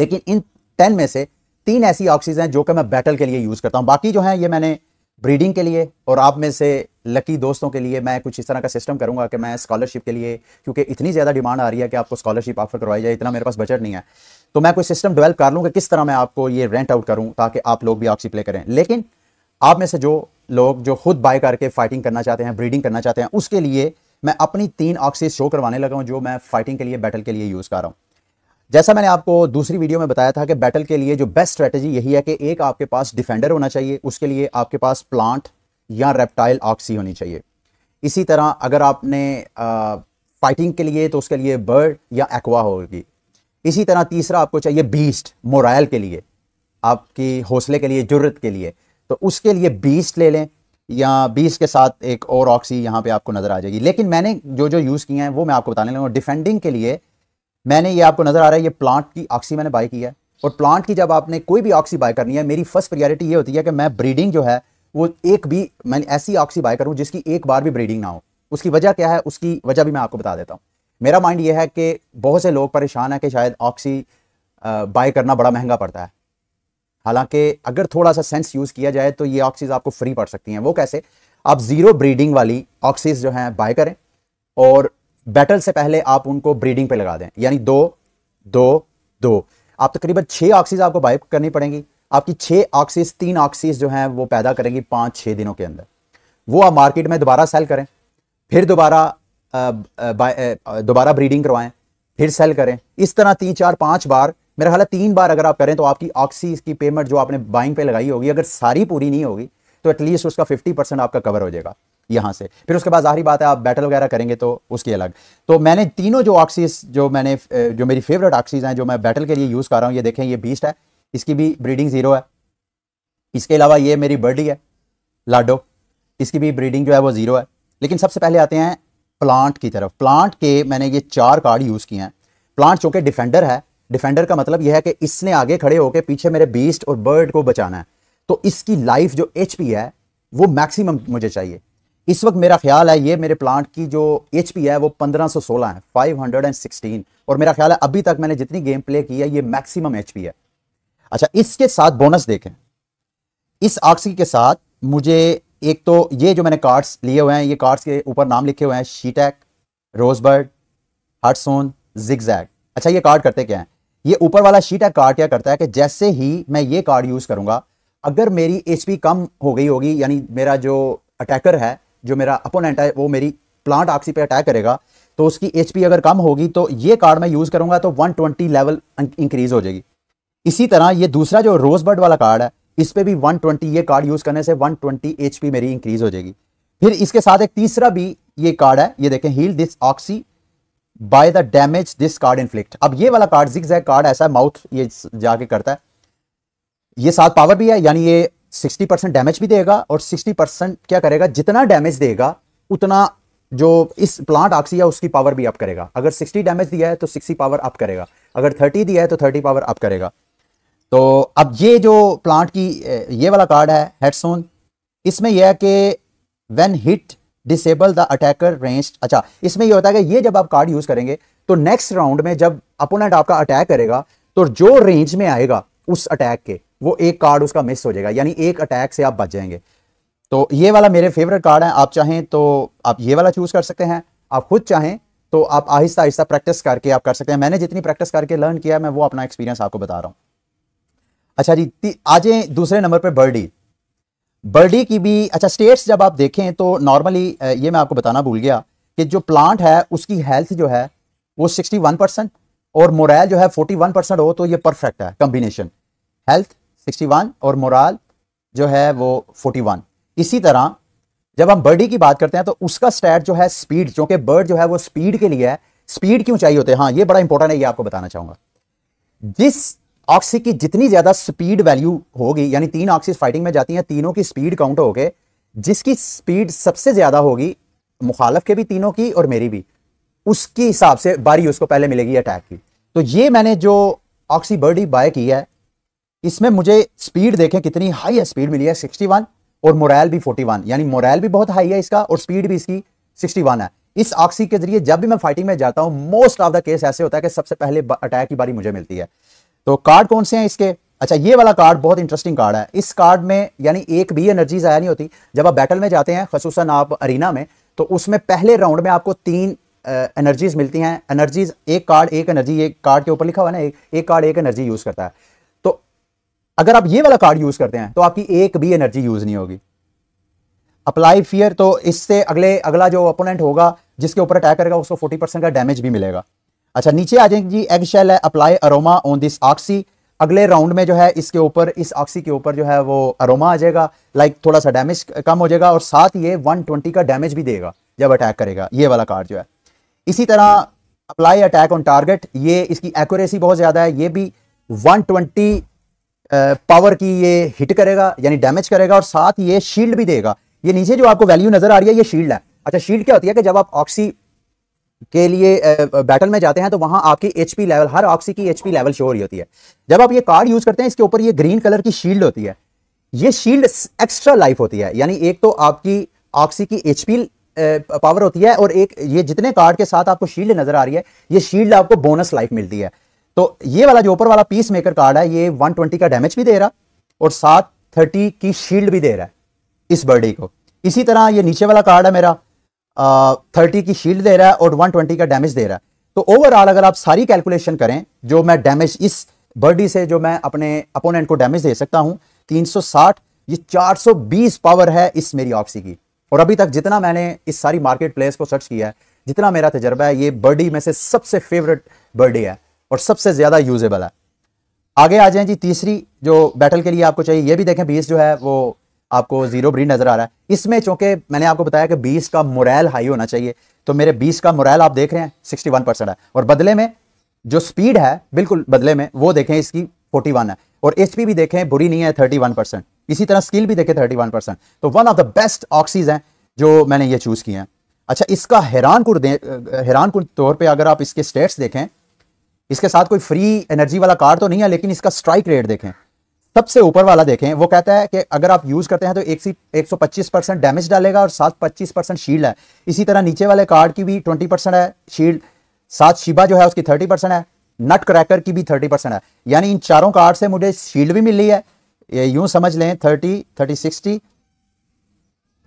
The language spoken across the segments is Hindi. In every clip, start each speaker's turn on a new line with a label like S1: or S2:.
S1: लेकिन इन टेन में से तीन ऐसी ऑक्सीज हैं जो कि मैं बैटल के लिए यूज़ करता हूँ बाकी जो है ये मैंने ब्रीडिंग के लिए और आप में से लकी दोस्तों के लिए मैं कुछ इस तरह का सिस्टम करूंगा कि मैं स्कॉलरशिप के लिए क्योंकि इतनी ज़्यादा डिमांड आ रही है कि आपको स्कॉलरशिप ऑफर करवाई जाए इतना मेरे पास बजट नहीं है तो मैं कोई सिस्टम डेवलप कर लूँ कि किस तरह मैं आपको ये रेंट आउट करूँ ताकि आप लोग भी ऑक्सी प्ले करें लेकिन आप में से जो लोग जो खुद बाय करके फाइटिंग करना चाहते हैं ब्रीडिंग करना चाहते हैं उसके लिए मैं अपनी तीन ऑक्सीज शो करवाने लगा हूँ जो मैं फाइटिंग के लिए बैटल के लिए यूज़ कर रहा हूँ जैसा मैंने आपको दूसरी वीडियो में बताया था कि बैटल के लिए जो बेस्ट स्ट्रेटेजी यही है कि एक आपके पास डिफेंडर होना चाहिए उसके लिए आपके पास प्लांट या रेप्टाइल ऑक्सी होनी चाहिए इसी तरह अगर आपने फाइटिंग के लिए तो उसके लिए बर्ड या एक्वा होगी इसी तरह तीसरा आपको चाहिए बीस्ट मोरायल के लिए आपकी हौसले के लिए जरूरत के लिए तो उसके लिए बीस्ट ले लें या बीस के साथ एक और ऑक्सी यहाँ पे आपको नज़र आ जाएगी लेकिन मैंने जो जो यूज़ किए हैं वो मैं आपको बताने लगा डिफेंडिंग के लिए मैंने ये आपको नज़र आ रहा है ये प्लांट की ऑक्सी मैंने बाय की है और प्लांट की जब आपने कोई भी ऑक्सी बाय करनी है मेरी फर्स्ट प्रियोरिटी ये होती है कि मैं ब्रीडिंग जो है वो एक भी मैंने ऐसी ऑक्सी बाय करूँ जिसकी एक बार भी ब्रीडिंग ना हो उसकी वजह क्या है उसकी वजह भी मैं आपको बता देता हूँ मेरा माइंड ये है कि बहुत से लोग परेशान हैं कि शायद ऑक्सी बाय करना बड़ा महंगा पड़ता है हालांकि अगर थोड़ा सा सेंस यूज़ किया जाए तो ये ऑक्सीज आपको फ्री पड़ सकती हैं वो कैसे आप ज़ीरो ब्रीडिंग वाली ऑक्सीज जो हैं बाय करें और बैटल से पहले आप उनको ब्रीडिंग पे लगा दें यानी दो दो दो आप तकरीबन छः ऑक्सीज आपको बाइप करनी पड़ेंगी आपकी छः ऑक्सीज तीन ऑक्सीज जो हैं वो पैदा करेंगी पाँच छः दिनों के अंदर वो आप मार्केट में दोबारा सेल करें फिर दोबारा दोबारा ब्रीडिंग करवाएं फिर सेल करें इस तरह तीन चार पाँच बार मेरा ख्याल तीन बार अगर आप करें तो आपकी ऑक्सीज की पेमेंट जो आपने बाइंग पे लगाई होगी अगर सारी पूरी नहीं होगी तो एटलीस्ट उसका फिफ्टी परसेंट आपका कवर हो जाएगा यहाँ से फिर उसके बाद जाहिर बात है आप बैटल वगैरह करेंगे तो उसकी अलग तो मैंने तीनों जो ऑक्सीज जो मैंने जो मेरी फेवरेट ऑक्सीज हैं जो मैं बैटल के लिए यूज़ कर रहा हूँ ये देखें ये बीस्ट है इसकी भी ब्रीडिंग ज़ीरो है इसके अलावा ये मेरी बर्डी है लाडो इसकी भी ब्रीडिंग जो है वो ज़ीरो है लेकिन सबसे पहले आते हैं प्लांट की तरफ प्लांट के मैंने ये चार कार्ड यूज़ किए हैं प्लांट चूंकि डिफेंडर है डिफेंडर का मतलब यह है कि इसने आगे खड़े होकर पीछे मेरे बीस्ट और बर्ड को बचाना है तो इसकी लाइफ जो एच है वो मैक्सिमम मुझे चाहिए इस वक्त मेरा ख्याल है ये मेरे प्लांट की जो एच है वो 1516 है 516 और मेरा ख्याल है अभी तक मैंने जितनी गेम प्ले की है ये मैक्सिमम एच है अच्छा इसके साथ बोनस देखें इस आक्सी के साथ मुझे एक तो ये जो मैंने कार्ड्स लिए हुए हैं ये कार्ड्स के ऊपर नाम लिखे हुए हैं शीटैक रोजबर्ड हटसोन जिगजैग अच्छा ये कार्ड करते क्या है ये ऊपर वाला शीटैक कार्ड क्या करता है कि जैसे ही मैं ये कार्ड यूज़ करूँगा अगर मेरी एच कम हो गई होगी यानी मेरा जो अटैकर है जो मेरा अपोनेंट है वो मेरी प्लांट आक्सी पे अटैक करेगा तो उसकी एच अगर कम होगी तो ये कार्ड मैं यूज़ करूंगा तो 120 लेवल इंक्रीज़ हो जाएगी इसी तरह ये दूसरा जो रोजबर्ड वाला कार्ड है इस पर भी 120 ये कार्ड यूज़ करने से 120 ट्वेंटी मेरी इंक्रीज़ हो जाएगी फिर इसके साथ एक तीसरा भी ये कार्ड है ये देखें heal this Axie by the damage this card inflict अब ये वाला कार्ड जिक्स कार्ड ऐसा माउथ ये जाके करता है ये साथ पावर भी है यानी ये 60 परसेंट डैमेज भी देगा और सिक्सटी परसेंट क्या करेगा जितना डैमेज देगा उतना जो इस प्लांट आक्सी है उसकी पावर भी अप करेगा अगर सिक्सटी डैमेज दिया है तो सिक्सटी पावर अप करेगा अगर थर्टी दिया है तो थर्टी पावर अप करेगा तो अब ये जो प्लांट की ये वाला कार्ड है हेडसोन इसमें यह है कि when hit disable the attacker range अच्छा इसमें यह होता है कि ये जब आप कार्ड यूज करेंगे तो नेक्स्ट राउंड में जब अपोनेंट आपका अटैक करेगा तो जो रेंज में आएगा उस अटैक के वो एक कार्ड उसका मिस हो जाएगा यानी एक अटैक से आप बच जाएंगे तो ये वाला मेरे फेवरेट कार्ड है आप चाहें तो आप ये वाला चूज़ कर सकते हैं आप खुद चाहें तो आप आहिस्ता आहिस्ता प्रैक्टिस करके आप कर सकते हैं मैंने जितनी प्रैक्टिस करके लर्न किया है मैं वो अपना एक्सपीरियंस आपको बता रहा हूं अच्छा जी आज दूसरे नंबर पर बर्डी बर्डी की भी अच्छा स्टेट्स जब आप देखें तो नॉर्मली ये मैं आपको बताना भूल गया कि जो प्लांट है उसकी हेल्थ जो है वो 61 परसेंट और मोरल जो है 41 परसेंट हो तो ये परफेक्ट है कॉम्बिनेशन हेल्थ 61 और मोराल जो है वो 41 इसी तरह जब हम बर्डी की बात करते हैं तो उसका स्टैट जो है स्पीड क्योंकि बर्ड जो है वो स्पीड के लिए है स्पीड क्यों चाहिए होते हैं हाँ ये बड़ा इंपॉर्टेंट है ये आपको बताना चाहूंगा जिस ऑक्सी की जितनी ज़्यादा स्पीड वैल्यू होगी यानी तीन ऑक्सीज फाइटिंग में जाती हैं तीनों की स्पीड काउंट होके जिसकी स्पीड सबसे ज़्यादा होगी मुखालफ के भी तीनों की और मेरी भी उसके हिसाब से बारी उसको पहले मिलेगी अटैक की तो ये मैंने जो ऑक्सी बर्डी बाय की है इसमें मुझे स्पीड देखें कितनी हाई स्पीड मिली है वन और मोरैल भी वन यानी मोरैल भी बहुत हाई है इसका और स्पीड भी इसकी वन है इस ऑक्सी के जरिए जब भी मैं फाइटिंग में जाता हूं मोस्ट ऑफ द केस ऐसे होता है कि सबसे पहले अटैक की बारी मुझे मिलती है तो कार्ड कौन से हैं इसके अच्छा ये वाला कार्ड बहुत इंटरेस्टिंग कार्ड है इस कार्ड में यानी एक भी एनर्जी ज़ाया नहीं होती जब आप बैटल में जाते हैं खसूस आप अरीना में तो उसमें पहले राउंड में आपको तीन एनर्जीज मिलती हैं एनर्जीज एक कार्ड एक एनर्जी एक कार्ड के ऊपर लिखा हुआ है ना एक, एक कार्ड एक एनर्जी यूज़ करता है अगर आप ये वाला कार्ड यूज करते हैं तो आपकी एक भी एनर्जी यूज नहीं होगी अप्लाई फियर तो इससे अगले अगला जो अपोनेंट होगा जिसके ऊपर अटैक करेगा उसको फोर्टी परसेंट का डैमेज भी मिलेगा अच्छा नीचे आ जाएंगे जी एग शेल है apply aroma on this Axie अगले राउंड में जो है इसके ऊपर इस ऑक्सी के ऊपर जो है वो अरोमा आ जाएगा लाइक थोड़ा सा डैमेज कम हो जाएगा और साथ ये ट्वेंटी का डैमेज भी देगा जब अटैक करेगा ये वाला कार्ड जो है इसी तरह अप्लाई अटैक ऑन टारगेट ये इसकी एक्यूरेसी बहुत ज़्यादा है ये भी ट्वेंटी पावर की ये हिट करेगा यानी डैमेज करेगा और साथ ये शील्ड भी देगा ये नीचे जो आपको वैल्यू नजर आ रही है ये शील्ड है अच्छा शील्ड क्या होती है कि जब आप ऑक्सी के लिए बैटल में जाते हैं तो वहां आपकी एचपी लेवल हर ऑक्सी की एचपी लेवल शो हो रही होती है जब आप ये कार्ड यूज करते हैं इसके ऊपर ये ग्रीन कलर की शील्ड होती है ये शील्ड एक्स्ट्रा लाइफ होती है यानी एक तो आपकी ऑक्सी की एचपी पावर होती है और एक ये जितने कार्ड के साथ आपको शील्ड नजर आ रही है ये शील्ड आपको बोनस लाइफ मिलती है तो ये वाला जो ऊपर वाला पीस मेकर कार्ड है ये 120 का डैमेज भी दे रहा और साथ थर्टी की शील्ड भी दे रहा है इस बर्डी को इसी तरह ये नीचे वाला कार्ड है मेरा थर्टी की शील्ड दे रहा है और वन ट्वेंटी का डैमेज दे रहा है तो ओवरऑल अगर आप सारी कैलकुलेशन करें जो मैं डैमेज इस बर्डी से जो मैं अपने अपोनेंट को डैमेज दे सकता हूँ 360 ये 420 पावर है इस मेरी ऑक्सी की और अभी तक जितना मैंने इस सारी मार्केट प्लेस को सर्च किया है जितना मेरा तजर्बा है ये बर्डी में से सबसे फेवरेट बर्डी है और सबसे ज़्यादा यूजेबल है आगे आ जाएं जी तीसरी जो बैटल के लिए आपको चाहिए ये भी देखें बीस जो है वो आपको जीरो ब्रीड नज़र आ रहा है इसमें चूंकि मैंने आपको बताया कि बीस का मुरैल हाई होना चाहिए तो मेरे बीस का मुरैल आप देख रहे हैं सिक्सटी वन परसेंट है और बदले में जो स्पीड है बिल्कुल बदले में वो देखें इसकी फोर्टी वन है और एच भी देखें बुरी नहीं है थर्टी वन परसेंट इसी तरह स्किल भी देखें थर्टी वन परसेंट तो one of the best Axies हैं जो मैंने ये चूज़ किए हैं अच्छा इसका हैरान कुर हैरान कुर तौर पर अगर आप इसके स्टेट्स देखें इसके साथ कोई फ्री एनर्जी वाला कार्ड तो नहीं है लेकिन इसका स्ट्राइक रेट देखें सबसे ऊपर वाला देखें वो कहता है कि अगर आप यूज़ करते हैं तो एक सी एक सौ पच्चीस परसेंट डैमेज डालेगा और सात पच्चीस परसेंट शील्ड है इसी तरह नीचे वाले कार्ड की भी ट्वेंटी परसेंट है शील्ड सात शिबा जो है उसकी थर्टी परसेंट है नट क्रैकर की भी थर्टी परसेंट है यानी इन चारों कार्ड से मुझे शील्ड भी मिल रही है यूं समझ लें थर्टी थर्टी सिक्सटी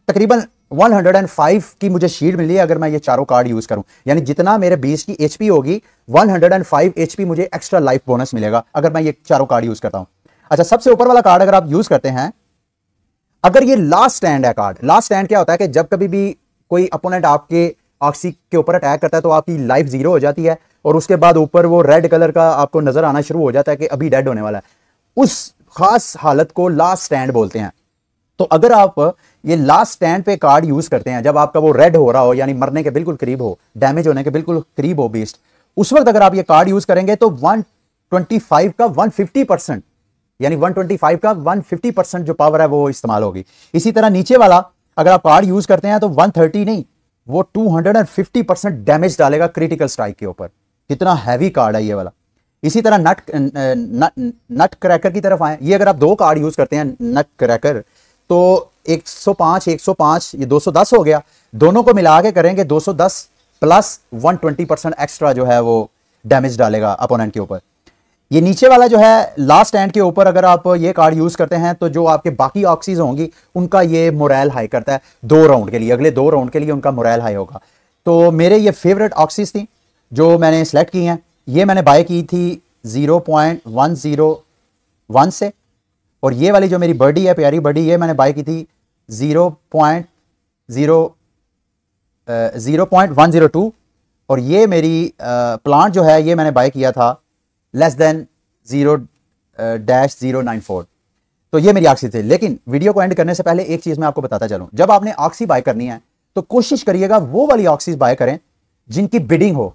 S1: तकरीबन 105 की मुझे शीट मिली है अगर मैं ये चारों कार्ड यूज करूं यानी जितना मेरे बीस की एचपी होगी 105 एचपी मुझे एक्स्ट्रा लाइफ बोनस मिलेगा अगर मैं ये चारों कार्ड यूज करता हूं अच्छा सबसे ऊपर वाला कार्ड अगर आप यूज करते हैं अगर ये लास्ट स्टैंड है कार्ड लास्ट स्टैंड क्या होता है कि जब कभी भी कोई अपोनेंट आपके ऑक्सी के ऊपर अटैक करता है तो आपकी लाइफ जीरो हो जाती है और उसके बाद ऊपर वो रेड कलर का आपको नजर आना शुरू हो जाता है कि अभी डेड होने वाला है उस खास हालत को लास्ट स्टैंड बोलते हैं तो अगर आप ये लास्ट स्टैंड पे कार्ड यूज करते हैं जब आपका वो रेड हो रहा हो यानी मरने के बिल्कुल करीब हो डैमेज होने के बिल्कुल करीब हो बीस्ट उस वक्त अगर आप ये कार्ड यूज करेंगे तो 125 का 150 परसेंट यानी 125 का 150 परसेंट जो पावर है वो इस्तेमाल होगी इसी तरह नीचे वाला अगर आप कार्ड यूज करते हैं तो 130 नहीं वो 250 परसेंट डैमेज डालेगा क्रिटिकल स्ट्राइक के ऊपर कितना हैवी कार्ड है ये वाला इसी तरह नट न, न, नट क्रैकर की तरफ आए ये अगर आप दो कार्ड यूज करते हैं नट क्रैकर तो 105 105 ये 210 हो गया दोनों को मिला के करेंगे 210 प्लस 120 परसेंट एक्स्ट्रा जो है वो डैमेज डालेगा अपोनेंट के ऊपर ये नीचे वाला जो है लास्ट एंड के ऊपर अगर आप ये कार्ड यूज करते हैं तो जो आपके बाकी ऑक्सीज होंगी उनका ये मोरल हाई करता है दो राउंड के लिए अगले दो राउंड के लिए उनका मोरल हाई होगा तो मेरे ये फेवरेट ऑक्सीज थी जो मैंने सेलेक्ट की हैं ये मैंने बाय की थी वन से और ये वाली जो मेरी बर्डी है प्यारी बर्डी ये मैंने बाई की थी zero point zero zero point one zero two और ये मेरी प्लांट जो है ये मैंने बाई किया था less than zero dash zero nine four तो ये मेरी आक्सी थी लेकिन वीडियो को एंड करने से पहले एक चीज़ मैं आपको बताता चलूँ जब आपने ऑक्सी बाय करनी है तो कोशिश करिएगा वो वाली ऑक्सीज बाय करें जिनकी बिडिंग हो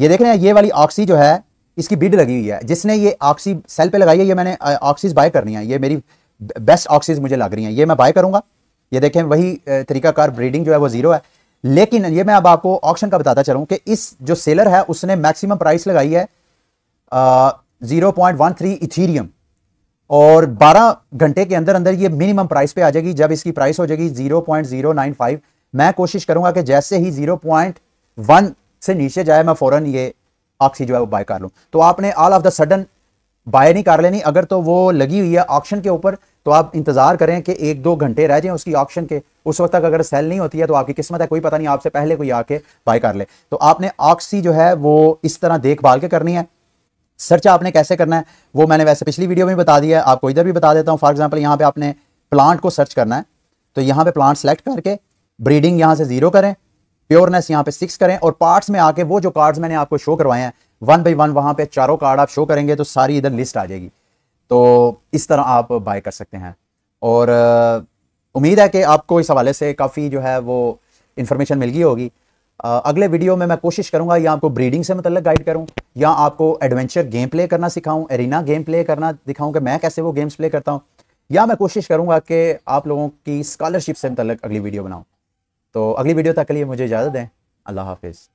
S1: ये देख रहे हैं ये वाली ऑक्सी जो है इसकी बिड लगी हुई है जिसने ये ऑक्सी सेल पे लगाई है ये मैंने ऑक्सीज बाय करनी है ये मेरी बेस्ट ऑक्सीज मुझे लग रही है ये मैं बाय करूंगा ये देखें वही तरीकाकार ब्रीडिंग जो है वो जीरो है लेकिन ये मैं अब आपको ऑप्शन का बताता चलूँ कि इस जो सेलर है उसने मैक्सिमम प्राइस लगाई है zero point one three ethereum और 12 घंटे के अंदर अंदर ये मिनिमम प्राइस पे आ जाएगी जब इसकी प्राइस हो जाएगी 0.095 मैं कोशिश करूंगा कि जैसे ही 0.1 से नीचे जाए मैं फ़ौरन ये ऑक्सी जो है वो बाय कर लूँ तो आपने all of the sudden buy नहीं कर लेनी अगर तो वो लगी हुई है ऑप्शन के ऊपर तो आप इंतजार करें कि एक दो घंटे रह जाएं उसकी ऑप्शन के उस वक्त तक अगर सेल नहीं होती है तो आपकी किस्मत है कोई पता नहीं आपसे पहले कोई आके बाय कर ले तो आपने ऑक्सी जो है वो इस तरह देखभाल के करनी है सर्च आपने कैसे करना है वो मैंने वैसे पिछली वीडियो में बता दिया है आपको इधर भी बता देता हूँ फॉर एग्जाम्पल यहाँ पे आपने प्लांट को सर्च करना है तो यहाँ पे प्लांट सेलेक्ट करके ब्रीडिंग यहाँ से ज़ीरो करें प्योरनेस यहाँ पे सिक्स करें और पार्ट्स में आके वो जो कार्ड्स मैंने आपको शो करवाए हैं वन बाई वन वहाँ पे चारों कार्ड आप शो करेंगे तो सारी इधर लिस्ट आ जाएगी तो इस तरह आप बाय कर सकते हैं और उम्मीद है कि आपको इस हवाले से काफ़ी जो है वो इन्फॉर्मेशन मिल गई होगी अगले वीडियो में मैं कोशिश करूंगा या आपको ब्रीडिंग से मतलब गाइड करूँ या आपको एडवेंचर गेम प्ले करना सिखाऊँ एरिना गेम प्ले करना दिखाऊँ कि मैं कैसे वो गेम्स प्ले करता हूँ या मैं कोशिश करूंगा कि आप लोगों की स्कॉलरशिप से मतलब अगली वीडियो बनाऊँ तो अगली वीडियो तक के लिए मुझे इजाज़त दें अल्लाह हाफिज़